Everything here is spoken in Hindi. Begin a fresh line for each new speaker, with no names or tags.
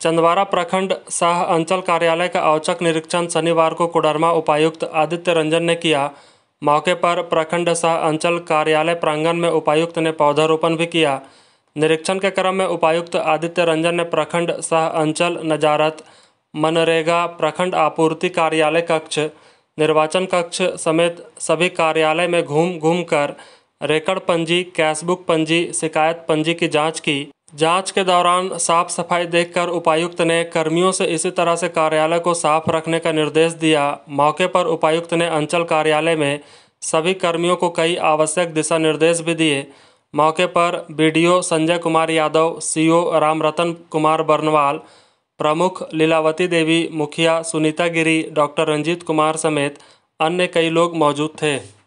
चंदवारा प्रखंड शाह अंचल कार्यालय का औचक निरीक्षण शनिवार को कोडरमा उपायुक्त आदित्य रंजन ने किया मौके पर प्रखंड शाह अंचल कार्यालय प्रांगण में उपायुक्त ने पौधारोपण भी किया निरीक्षण के क्रम में उपायुक्त आदित्य रंजन ने प्रखंड सह अंचल नजारत मनरेगा प्रखंड आपूर्ति कार्यालय कक्ष निर्वाचन कक्ष समेत सभी कार्यालय में घूम घूम कर रेकर्ड पंजी कैशबुक पंजी शिकायत पंजी की जांच की जांच के दौरान साफ सफाई देखकर उपायुक्त ने कर्मियों से इसी तरह से कार्यालय को साफ रखने का निर्देश दिया मौके पर उपायुक्त ने अंचल कार्यालय में सभी कर्मियों को कई आवश्यक दिशा निर्देश भी दिए मौके पर बी संजय कुमार यादव सीओ रामरतन कुमार बर्नवाल प्रमुख लीलावती देवी मुखिया सुनीता गिरी डॉक्टर रंजीत कुमार समेत अन्य कई लोग मौजूद थे